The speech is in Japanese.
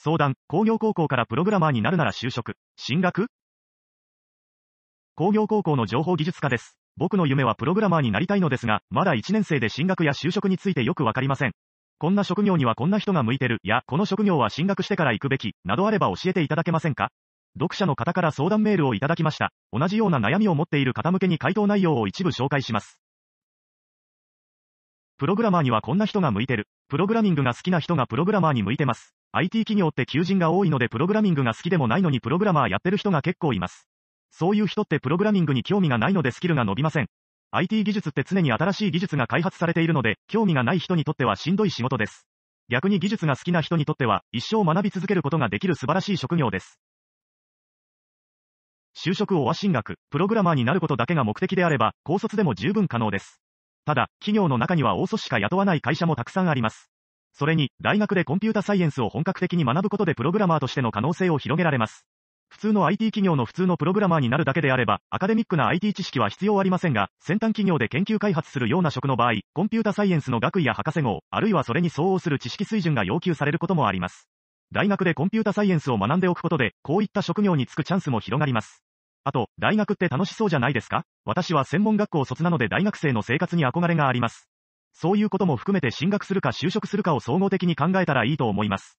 相談、工業高校からプログラマーになるなら就職、進学工業高校の情報技術科です。僕の夢はプログラマーになりたいのですが、まだ1年生で進学や就職についてよくわかりません。こんな職業にはこんな人が向いてる、や、この職業は進学してから行くべき、などあれば教えていただけませんか読者の方から相談メールをいただきました。同じような悩みを持っている方向けに回答内容を一部紹介します。プログラマーにはこんな人が向いてる。プログラミングが好きな人がプログラマーに向いてます。IT 企業って求人が多いのでプログラミングが好きでもないのにプログラマーやってる人が結構います。そういう人ってプログラミングに興味がないのでスキルが伸びません。IT 技術って常に新しい技術が開発されているので、興味がない人にとってはしんどい仕事です。逆に技術が好きな人にとっては、一生学び続けることができる素晴らしい職業です。就職をは進学、プログラマーになることだけが目的であれば、高卒でも十分可能です。ただ、企業の中には大卒しか雇わない会社もたくさんあります。それに、大学でコンピュータサイエンスを本格的に学ぶことでプログラマーとしての可能性を広げられます。普通の IT 企業の普通のプログラマーになるだけであれば、アカデミックな IT 知識は必要ありませんが、先端企業で研究開発するような職の場合、コンピュータサイエンスの学位や博士号、あるいはそれに相応する知識水準が要求されることもあります。大学でコンピュータサイエンスを学んでおくことで、こういった職業に就くチャンスも広がります。あと、大学って楽しそうじゃないですか私は専門学校卒なので大学生の生活に憧れがあります。そういうことも含めて進学するか就職するかを総合的に考えたらいいと思います。